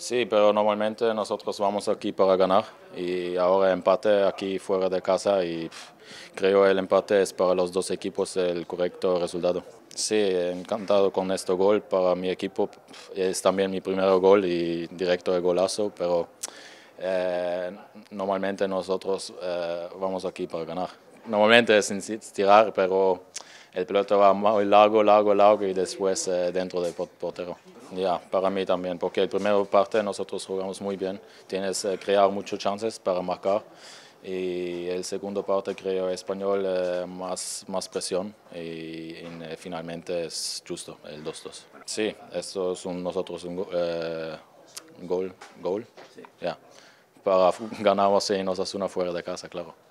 Sí, pero normalmente nosotros vamos aquí para ganar y ahora empate aquí fuera de casa y creo creo el empate es para los dos equipos el correcto resultado. Sí, encantado con este gol para mi equipo. Es también mi primer gol y directo de golazo, pero eh, normalmente nosotros eh, vamos aquí para ganar. Normalmente es sin tirar, pero el pelotero va muy largo, largo, largo y después eh, dentro del portero. Ya, para mí también, porque el primer parte nosotros jugamos muy bien, tienes que eh, crear muchas chances para marcar y el segundo parte creo español eh, más, más presión y, finalmente es justo el 2-2. Sí, esto es un, nosotros un gol, gol. sí. para ganar y nos hace una fuera de casa, claro.